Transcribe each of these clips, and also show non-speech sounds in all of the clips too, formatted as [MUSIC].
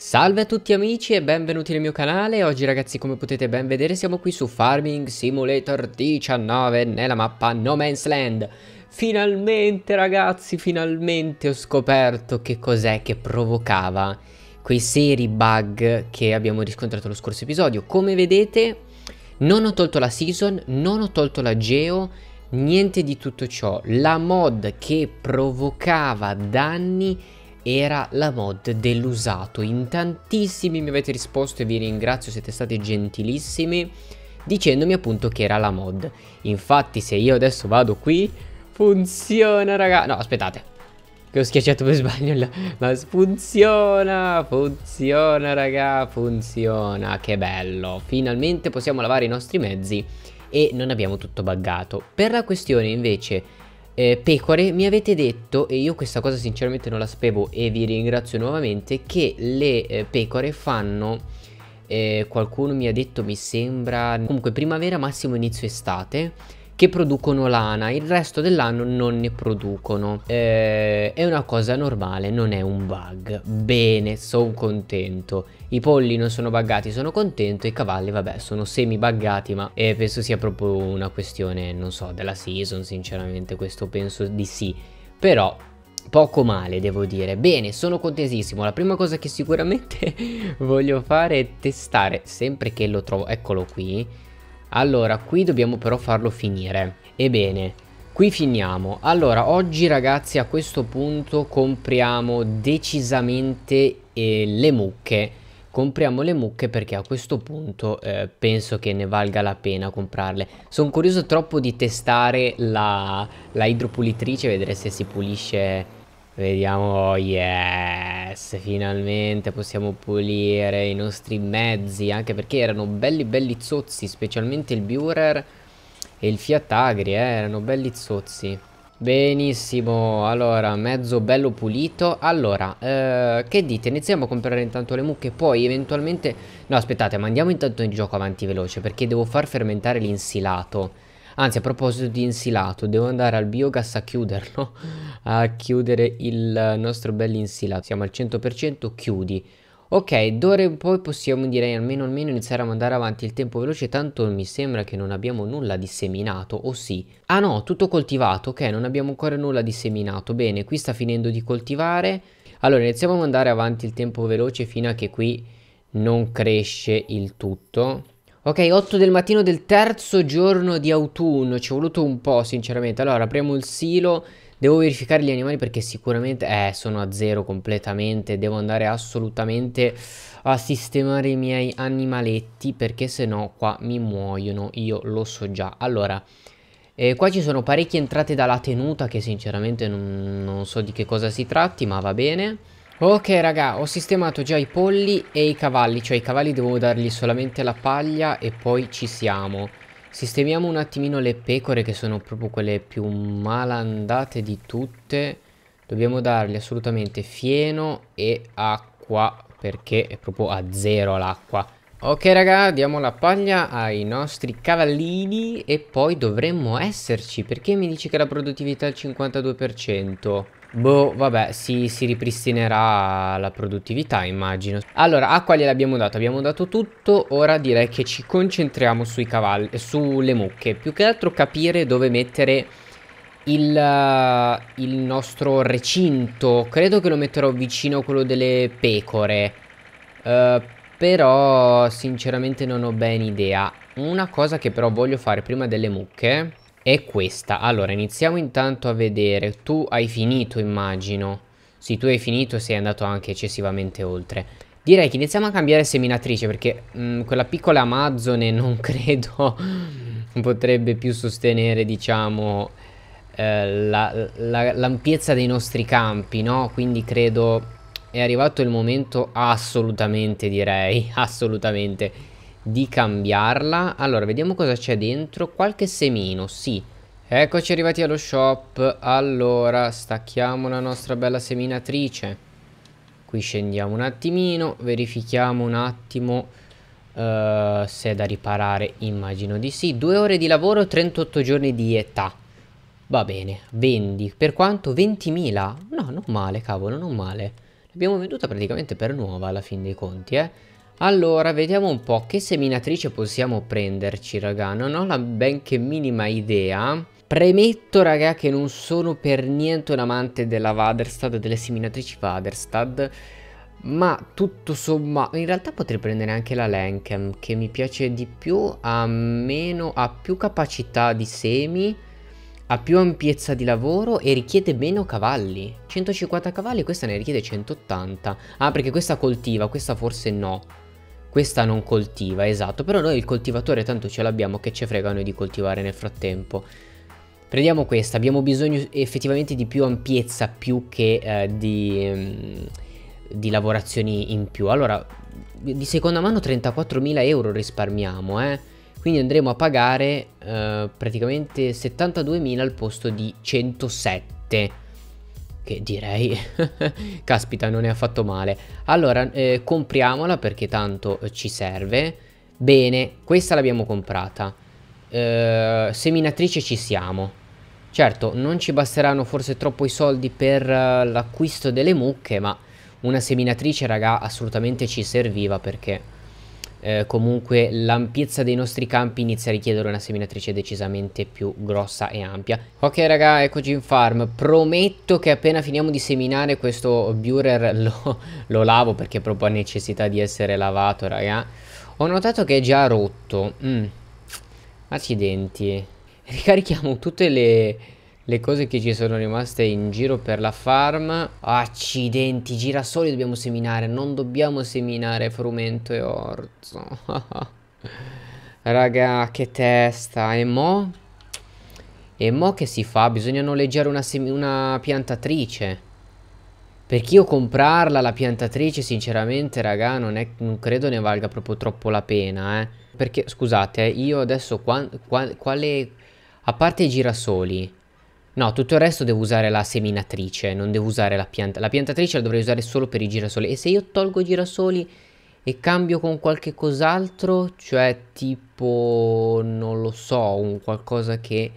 Salve a tutti amici e benvenuti nel mio canale, oggi ragazzi come potete ben vedere siamo qui su Farming Simulator 19 nella mappa No Man's Land Finalmente ragazzi, finalmente ho scoperto che cos'è che provocava quei seri bug che abbiamo riscontrato lo scorso episodio Come vedete non ho tolto la season, non ho tolto la geo, niente di tutto ciò La mod che provocava danni era la mod dell'usato. In tantissimi mi avete risposto e vi ringrazio, siete stati gentilissimi dicendomi appunto che era la mod. Infatti se io adesso vado qui, funziona raga... No, aspettate, che ho schiacciato per sbaglio la, ma funziona funziona raga funziona che bello finalmente possiamo lavare i nostri mezzi e non abbiamo tutto buggato per la questione invece eh, pecore, mi avete detto, e io questa cosa sinceramente non la sapevo e vi ringrazio nuovamente, che le eh, pecore fanno, eh, qualcuno mi ha detto mi sembra, comunque primavera massimo inizio estate, che producono lana, il resto dell'anno non ne producono. Eh, è una cosa normale, non è un bug. Bene, sono contento. I polli non sono buggati, sono contento. I cavalli, vabbè, sono semi buggati, ma eh, penso sia proprio una questione, non so, della season, sinceramente, questo penso di sì. Però poco male devo dire bene sono contentissimo la prima cosa che sicuramente [LAUGHS] voglio fare è testare sempre che lo trovo eccolo qui allora, qui dobbiamo però farlo finire. Ebbene, qui finiamo. Allora, oggi ragazzi a questo punto compriamo decisamente eh, le mucche. Compriamo le mucche perché a questo punto eh, penso che ne valga la pena comprarle. Sono curioso troppo di testare la, la idropulitrice, vedere se si pulisce Vediamo, yes, finalmente possiamo pulire i nostri mezzi, anche perché erano belli belli zozzi, specialmente il Burer e il Fiat Agri, eh, erano belli zozzi. Benissimo, allora, mezzo bello pulito. Allora, eh, che dite? Iniziamo a comprare intanto le mucche, poi eventualmente... No, aspettate, ma andiamo intanto in gioco avanti veloce, perché devo far fermentare l'insilato. Anzi, a proposito di insilato, devo andare al biogas a chiuderlo a chiudere il nostro bel insilato. Siamo al 100%, chiudi. Ok, d'ora in poi possiamo direi almeno almeno iniziare a mandare avanti il tempo veloce, tanto mi sembra che non abbiamo nulla disseminato, o sì? Ah no, tutto coltivato, ok, non abbiamo ancora nulla disseminato, bene, qui sta finendo di coltivare. Allora, iniziamo a mandare avanti il tempo veloce fino a che qui non cresce il tutto. Ok, 8 del mattino del terzo giorno di autunno, ci è voluto un po' sinceramente. Allora, apriamo il silo Devo verificare gli animali perché sicuramente eh, sono a zero completamente. Devo andare assolutamente a sistemare i miei animaletti perché se no qua mi muoiono. Io lo so già. Allora, eh, qua ci sono parecchie entrate dalla tenuta che sinceramente non, non so di che cosa si tratti, ma va bene. Ok raga, ho sistemato già i polli e i cavalli, cioè i cavalli devo dargli solamente la paglia e poi ci siamo. Sistemiamo un attimino le pecore che sono proprio quelle più malandate di tutte. Dobbiamo dargli assolutamente fieno e acqua perché è proprio a zero l'acqua. Ok raga, diamo la paglia ai nostri cavallini e poi dovremmo esserci. Perché mi dici che la produttività è al 52%? Boh, vabbè, si, si ripristinerà la produttività, immagino. Allora, acqua gliel'abbiamo dato, abbiamo dato tutto. Ora direi che ci concentriamo sui cavalli, sulle mucche. Più che altro capire dove mettere il, eh, il nostro recinto. Credo che lo metterò vicino a quello delle pecore. Uh, però sinceramente non ho ben idea. Una cosa che però voglio fare prima delle mucche è questa. Allora iniziamo intanto a vedere. Tu hai finito immagino. Sì, tu hai finito e sei andato anche eccessivamente oltre. Direi che iniziamo a cambiare seminatrice perché mh, mm, quella piccola Amazzone [LAUGHS] non credo [LAUGHS] potrebbe più sostenere, diciamo, eh, l'ampiezza la, la, dei nostri campi, no? Quindi credo è arrivato il momento assolutamente direi, assolutamente, di cambiarla. Allora, vediamo cosa c'è dentro. Qualche semino, sì. Eccoci arrivati allo shop. Allora, stacchiamo la nostra bella seminatrice. Qui scendiamo un attimino, verifichiamo un attimo uh, se è da riparare, immagino di sì. Due ore di lavoro, 38 giorni di età. Va bene, vendi. Per quanto? 20.000? No, non male, cavolo, non male. L'abbiamo venduta praticamente per nuova alla fin dei conti, eh. Allora, vediamo un po' che seminatrice possiamo prenderci, raga. Non ho la benché minima idea. Premetto, raga, che non sono per niente un amante della Vaderstad, delle seminatrici Vaderstad. Ma tutto sommato, in realtà potrei prendere anche la Lenkem, che mi piace di più, ha, meno, ha più capacità di semi ha più ampiezza di lavoro e richiede meno cavalli. 150 cavalli, questa ne richiede 180. Ah, perché questa coltiva, questa forse no. Questa non coltiva, esatto. Però noi il coltivatore tanto ce l'abbiamo che ci frega noi di coltivare nel frattempo. Prendiamo questa, abbiamo bisogno effettivamente di più ampiezza più che eh, di... Mh, mm, di lavorazioni in più. Allora, di seconda mano 34.000 euro risparmiamo, eh quindi andremo a pagare eh, praticamente 72.000 al posto di 107 che direi [LAUGHS] caspita non è affatto male allora eh, compriamola perché tanto eh, ci serve bene questa l'abbiamo comprata eh, seminatrice ci siamo certo non ci basteranno forse troppo i soldi per uh, l'acquisto delle mucche ma una seminatrice raga assolutamente ci serviva perché eh, comunque l'ampiezza dei nostri campi inizia a richiedere una seminatrice decisamente più grossa e ampia. Ok raga, eccoci in farm. Prometto che appena finiamo di seminare questo Burer [LAUGHS] lo, lo lavo perché proprio ha necessità di essere lavato raga. Ho notato che è già rotto. Mm. Accidenti. Ricarichiamo tutte le le cose che ci sono rimaste in giro per la farm. Accidenti, girasoli dobbiamo seminare, non dobbiamo seminare frumento e orzo. [LAUGHS] Raga, che testa. E mo? E mo che si fa? Bisogna noleggiare una, una piantatrice. Perché io comprarla la piantatrice, sinceramente, raga, non, è, non, credo ne valga proprio troppo la pena, eh. Perché, scusate, eh, io adesso qua, qua, quale... A parte i girasoli, No, tutto il resto devo usare la seminatrice, non devo usare la pianta. La piantatrice la dovrei usare solo per i girasoli. E se io tolgo i girasoli e cambio con qualche cos'altro, cioè tipo, non lo so, un qualcosa che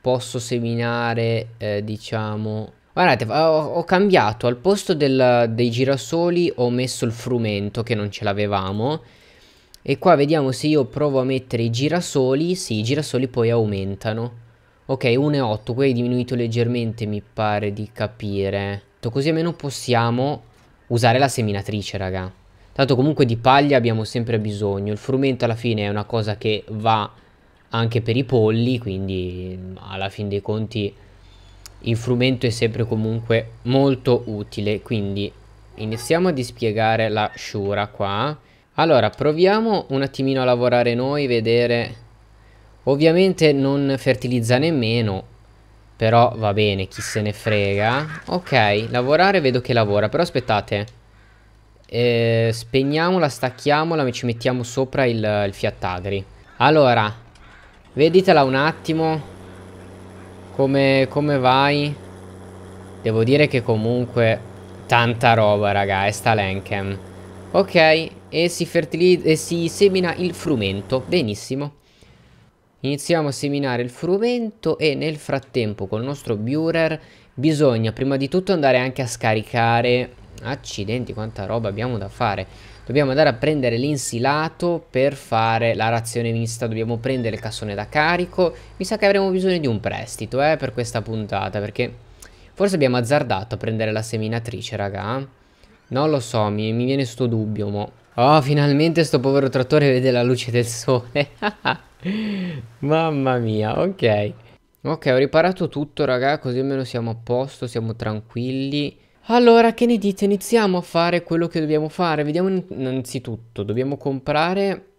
posso seminare, eh, diciamo... Guardate, ho, cambiato, al posto del, dei girasoli ho messo il frumento che non ce l'avevamo. E qua vediamo se io provo a mettere i girasoli, sì, i girasoli poi aumentano. Ok, 1,8, qui è diminuito leggermente mi pare di capire. Così almeno possiamo usare la seminatrice, raga. Tanto comunque di paglia abbiamo sempre bisogno. Il frumento alla fine è una cosa che va anche per i polli, quindi alla fin dei conti il frumento è sempre comunque molto utile. Quindi iniziamo a dispiegare la sciura qua. Allora, proviamo un attimino a lavorare noi, vedere Ovviamente non fertilizza nemmeno Però va bene, chi se ne frega Ok, lavorare vedo che lavora Però aspettate eh, Spegniamola, stacchiamola Ci mettiamo sopra il, il fiattagri Allora Veditela un attimo come, come vai Devo dire che comunque Tanta roba raga, è sta Lenkem Ok, e si, e si semina il frumento Benissimo iniziamo a seminare il frumento e nel frattempo col nostro Burer bisogna prima di tutto andare anche a scaricare accidenti quanta roba abbiamo da fare dobbiamo andare a prendere l'insilato per fare la razione mista dobbiamo prendere il cassone da carico mi sa che avremo bisogno di un prestito eh, per questa puntata perché forse abbiamo azzardato a prendere la seminatrice raga eh. non lo so mi, mi viene sto dubbio mo' Oh, finalmente sto povero trattore vede la luce del sole. [LAUGHS] Mamma mia, ok. Ok, ho riparato tutto, raga, così almeno siamo a posto, siamo tranquilli. Allora, che ne dite? Iniziamo a fare quello che dobbiamo fare. Vediamo innanzitutto, dobbiamo comprare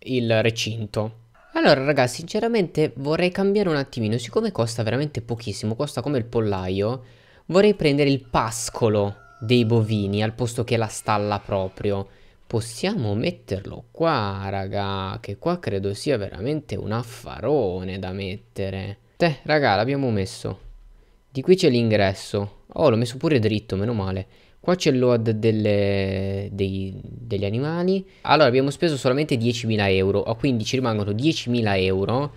il recinto. Allora, raga, sinceramente vorrei cambiare un attimino. Siccome costa veramente pochissimo, costa come il pollaio, vorrei prendere il pascolo dei bovini al posto che la stalla proprio possiamo metterlo qua, raga, che qua credo sia veramente un affarone da mettere. Te, raga, l'abbiamo messo. Di qui c'è l'ingresso. Oh, l'ho messo pure dritto, meno male. Qua c'è il load delle, dei, degli animali. Allora, abbiamo speso solamente 10.000 euro. Oh, quindi ci rimangono 10.000 euro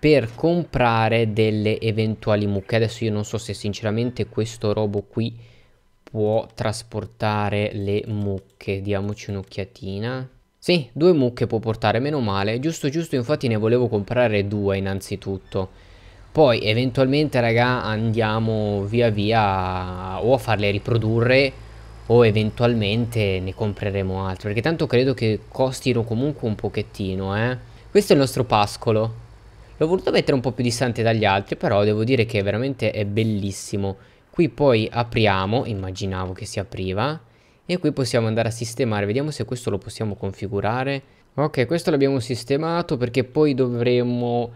per comprare delle eventuali mucche. Adesso io non so se sinceramente questo robo qui può trasportare le mucche. Diamoci un'occhiatina. Sì, due mucche può portare, meno male. Giusto, giusto, infatti ne volevo comprare due innanzitutto. Poi, eventualmente, raga, andiamo via via o a farle riprodurre o eventualmente ne compreremo altro. Perché tanto credo che costino comunque un pochettino, eh. Questo è il nostro pascolo. L'ho voluto mettere un po' più distante dagli altri, però devo dire che veramente è bellissimo. Qui poi apriamo, immaginavo che si apriva, e qui possiamo andare a sistemare, vediamo se questo lo possiamo configurare. Ok, questo l'abbiamo sistemato perché poi dovremmo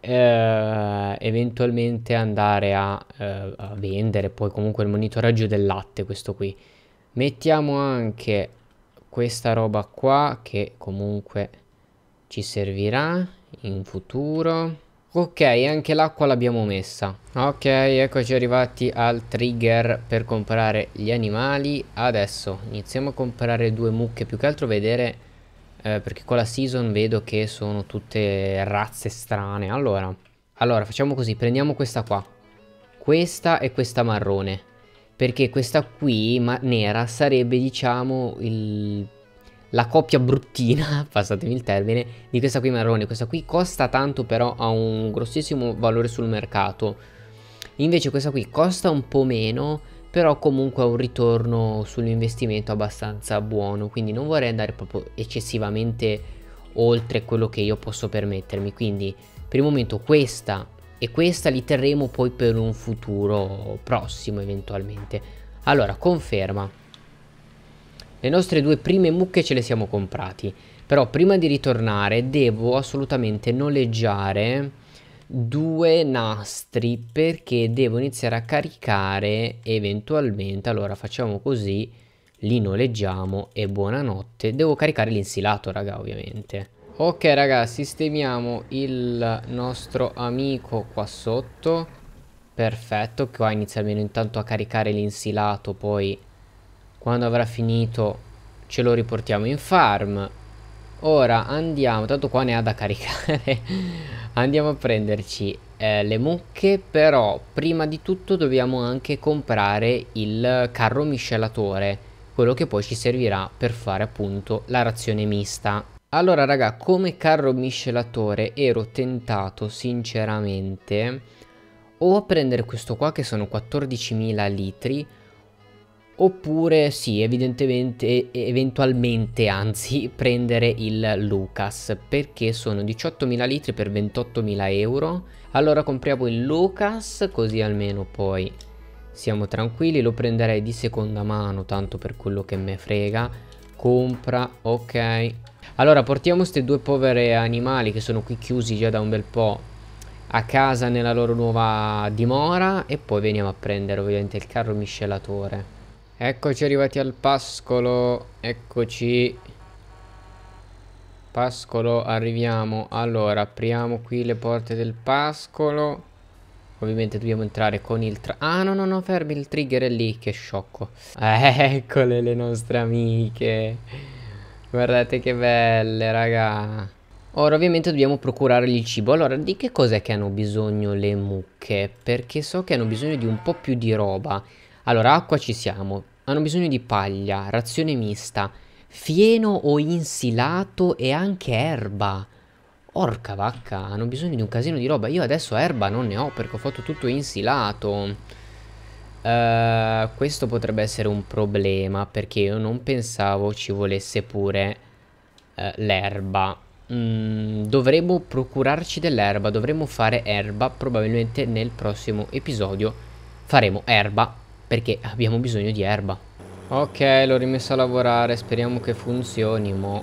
eh, eventualmente andare a, eh, a vendere poi comunque il monitoraggio del latte, questo qui. Mettiamo anche questa roba qua che comunque ci servirà in futuro. Ok, anche l'acqua l'abbiamo messa. Ok, eccoci arrivati al trigger per comprare gli animali. Adesso iniziamo a comprare due mucche, più che altro vedere, eh, perché con la season vedo che sono tutte razze strane. Allora, allora, facciamo così, prendiamo questa qua. Questa e questa marrone. Perché questa qui, nera, sarebbe, diciamo, il la coppia bruttina, [LAUGHS] passatemi il termine, di questa qui marrone. Questa qui costa tanto però ha un grossissimo valore sul mercato. Invece questa qui costa un po' meno, però comunque ha un ritorno sull'investimento abbastanza buono. Quindi non vorrei andare proprio eccessivamente oltre quello che io posso permettermi. Quindi per il momento questa e questa li terremo poi per un futuro prossimo eventualmente. Allora, conferma. Le nostre due prime mucche ce le siamo comprati, però prima di ritornare devo assolutamente noleggiare due nastri perché devo iniziare a caricare eventualmente, allora facciamo così, li noleggiamo e buonanotte. Devo caricare l'insilato raga ovviamente. Ok raga, sistemiamo il nostro amico qua sotto. Perfetto, qua inizia almeno intanto a caricare l'insilato, poi quando avrà finito ce lo riportiamo in farm ora andiamo tanto qua ne ha da caricare [LAUGHS] andiamo a prenderci eh, le mucche però prima di tutto dobbiamo anche comprare il carro miscelatore quello che poi ci servirà per fare appunto la razione mista allora raga come carro miscelatore ero tentato sinceramente o a prendere questo qua che sono 14.000 litri oppure sì, evidentemente, eventualmente anzi, [LAUGHS] prendere il Lucas, perché sono 18.000 litri per 28.000 euro. Allora compriamo il Lucas, così almeno poi siamo tranquilli, lo prenderei di seconda mano, tanto per quello che me frega. Compra, ok. Allora portiamo questi due poveri animali che sono qui chiusi già da un bel po' a casa nella loro nuova dimora e poi veniamo a prendere ovviamente il carro miscelatore. Eccoci arrivati al pascolo. Eccoci. Pascolo, arriviamo. Allora, apriamo qui le porte del pascolo. Ovviamente dobbiamo entrare con il... ah, no, no, no, fermi, il trigger è lì, che sciocco. [LAUGHS] Eccole le nostre amiche. Guardate che belle, raga. Ora ovviamente dobbiamo procurargli il cibo. Allora, di che cos'è che hanno bisogno le mucche? Perché so che hanno bisogno di un po' più di roba. Allora, acqua ci siamo hanno bisogno di paglia, razione mista, fieno o insilato e anche erba. Orca vacca, hanno bisogno di un casino di roba. Io adesso erba non ne ho perché ho fatto tutto insilato. Uh, questo potrebbe essere un problema perché io non pensavo ci volesse pure uh, l'erba. Mm, dovremmo procurarci dell'erba, dovremmo fare erba probabilmente nel prossimo episodio. Faremo erba perché abbiamo bisogno di erba. Ok, l'ho rimesso a lavorare, speriamo che funzioni, mo.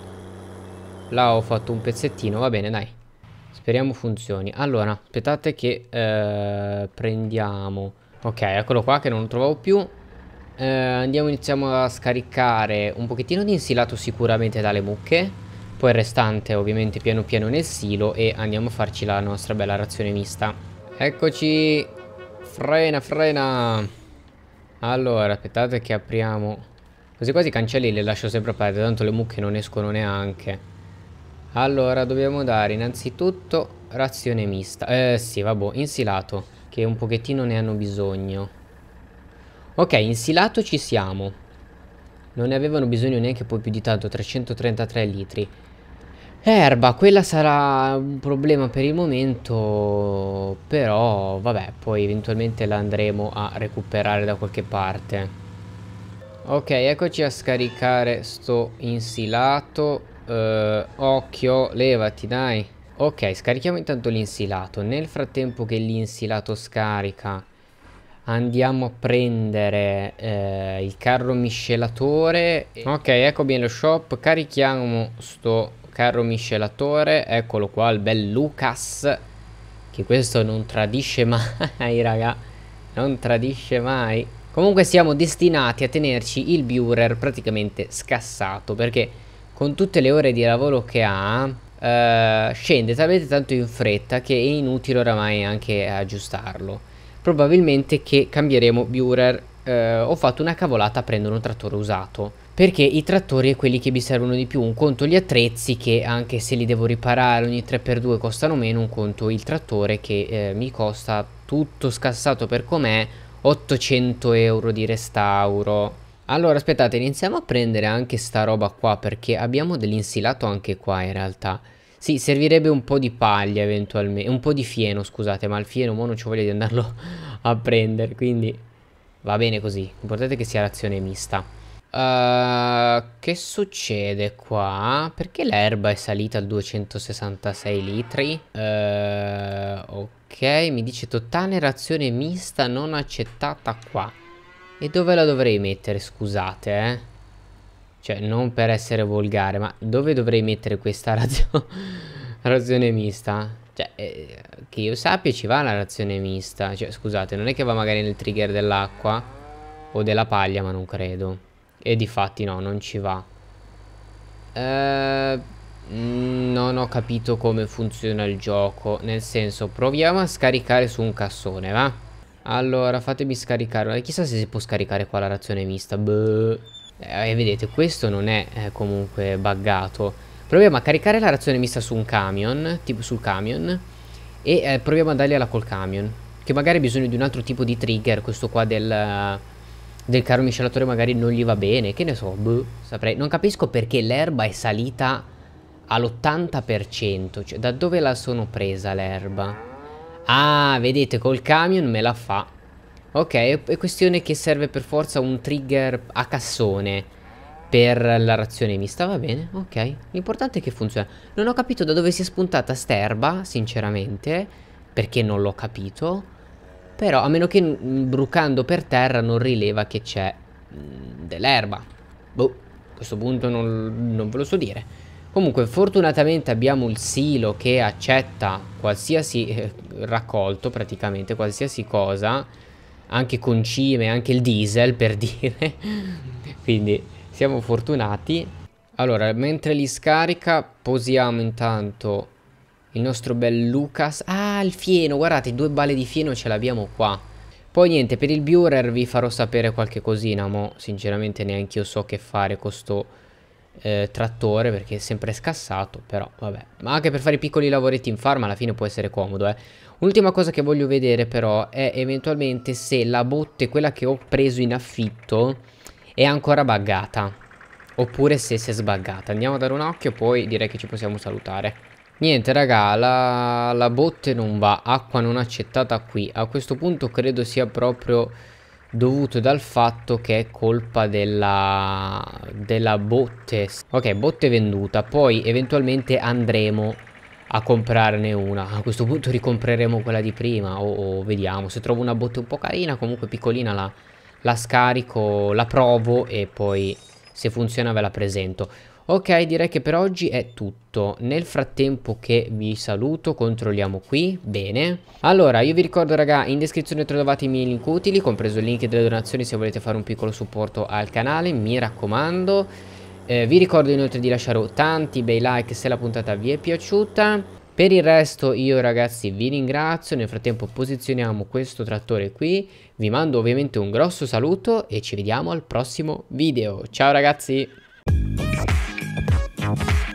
Là ho fatto un pezzettino, va bene, dai. Speriamo funzioni. Allora, aspettate che eh, prendiamo... Ok, eccolo qua che non lo trovavo più. Eh, andiamo, iniziamo a scaricare un pochettino di insilato sicuramente dalle mucche. Poi il restante ovviamente piano piano nel silo e andiamo a farci la nostra bella razione mista. Eccoci! Frena, frena! Allora, aspettate che apriamo... Così quasi cancelli le lascio sempre aperte, tanto le mucche non escono neanche. Allora, dobbiamo dare innanzitutto razione mista. Eh, sì, vabbè, insilato, che un pochettino ne hanno bisogno. Ok, insilato ci siamo. Non ne avevano bisogno neanche poi più di tanto, 333 litri. Erba, quella sarà un problema per il momento, però vabbè, poi eventualmente la andremo a recuperare da qualche parte. Ok, eccoci a scaricare sto insilato. Uh, occhio, levati dai. Ok, scarichiamo intanto l'insilato. Nel frattempo che l'insilato scarica, andiamo a prendere eh, il carro miscelatore. Ok, ecco bene lo shop. Carichiamo sto caro miscelatore, eccolo qua, il bel Lucas, che questo non tradisce mai, [LAUGHS] raga, non tradisce mai. Comunque siamo destinati a tenerci il Burer praticamente scassato, perché con tutte le ore di lavoro che ha, eh, scende talmente tanto in fretta che è inutile oramai anche aggiustarlo. Probabilmente che cambieremo Burer, eh, ho fatto una cavolata a prendere un trattore usato perché i trattori è quelli che mi servono di più, un conto gli attrezzi che anche se li devo riparare ogni 3x2 costano meno, un conto il trattore che eh, mi costa tutto scassato per com'è 800 euro di restauro. Allora aspettate iniziamo a prendere anche sta roba qua perché abbiamo dell'insilato anche qua in realtà. Sì, servirebbe un po' di paglia eventualmente, un po' di fieno scusate, ma il fieno mo non ci voglio di andarlo [LAUGHS] a prendere, quindi va bene così, importante che sia l'azione mista. Uh, che succede qua? Perché l'erba è salita al 266 litri? Uh, ok, mi dice totale razione mista non accettata qua. E dove la dovrei mettere? Scusate, eh. Cioè, non per essere volgare, ma dove dovrei mettere questa [LAUGHS] razio razione mista? Cioè, eh, che io sappia ci va la razione mista. Cioè, scusate, non è che va magari nel trigger dell'acqua o della paglia, ma non credo. E di fatti no, non ci va. Eh, non ho capito come funziona il gioco. Nel senso, proviamo a scaricare su un cassone, va? Allora, fatemi scaricare. Chissà se si può scaricare qua la razione mista. Beh. Eh, vedete, questo non è eh, comunque buggato. Proviamo a caricare la razione mista su un camion, tipo sul camion, e eh, proviamo a dargliela col camion. Che magari ha bisogno di un altro tipo di trigger, questo qua del del caro miscelatore magari non gli va bene, che ne so, boh, saprei. Non capisco perché l'erba è salita all'80%, cioè da dove la sono presa l'erba? Ah, vedete, col camion me la fa. Ok, è questione che serve per forza un trigger a cassone per la razione mista, va bene, ok. L'importante è che funziona. Non ho capito da dove si è spuntata sta erba, sinceramente, perché non l'ho capito. Però a meno che brucando per terra non rileva che c'è mhmm, dell'erba. Boh, a questo punto non, non ve lo so dire. Comunque fortunatamente abbiamo il silo che accetta qualsiasi eh, raccolto praticamente, qualsiasi cosa, anche concime, anche il diesel per dire, [LAUGHS] quindi siamo fortunati. Allora, mentre li scarica posiamo intanto il nostro bel Lucas. Ah, il fieno, guardate, due balle di fieno ce l'abbiamo qua. Poi niente, per il Burer vi farò sapere qualche cosina, ma sinceramente neanche io so che fare con questo eh, trattore perché è sempre scassato, però vabbè. Ma anche per fare i piccoli lavoretti in farm alla fine può essere comodo, eh. Ultima cosa che voglio vedere però è eventualmente se la botte, quella che ho preso in affitto, è ancora buggata. Oppure se si è sbaggata. Andiamo a dare un occhio, poi direi che ci possiamo salutare. Niente raga, la, la, botte non va, acqua non accettata qui. A questo punto credo sia proprio dovuto dal fatto che è colpa della, della botte. Ok, botte venduta, poi eventualmente andremo a comprarne una. A questo punto ricompreremo quella di prima o, o vediamo. Se trovo una botte un po' carina, comunque piccolina, la, la scarico, la provo e poi se funziona ve la presento. Ok, direi che per oggi è tutto. Nel frattempo che vi saluto, controlliamo qui. Bene. Allora, io vi ricordo, raga, in descrizione trovate i miei link utili, compreso il link delle donazioni se volete fare un piccolo supporto al canale. Mi raccomando. Eh, vi ricordo inoltre di lasciare tanti bei like se la puntata vi è piaciuta. Per il resto io ragazzi vi ringrazio, nel frattempo posizioniamo questo trattore qui, vi mando ovviamente un grosso saluto e ci vediamo al prossimo video. Ciao ragazzi! Bye.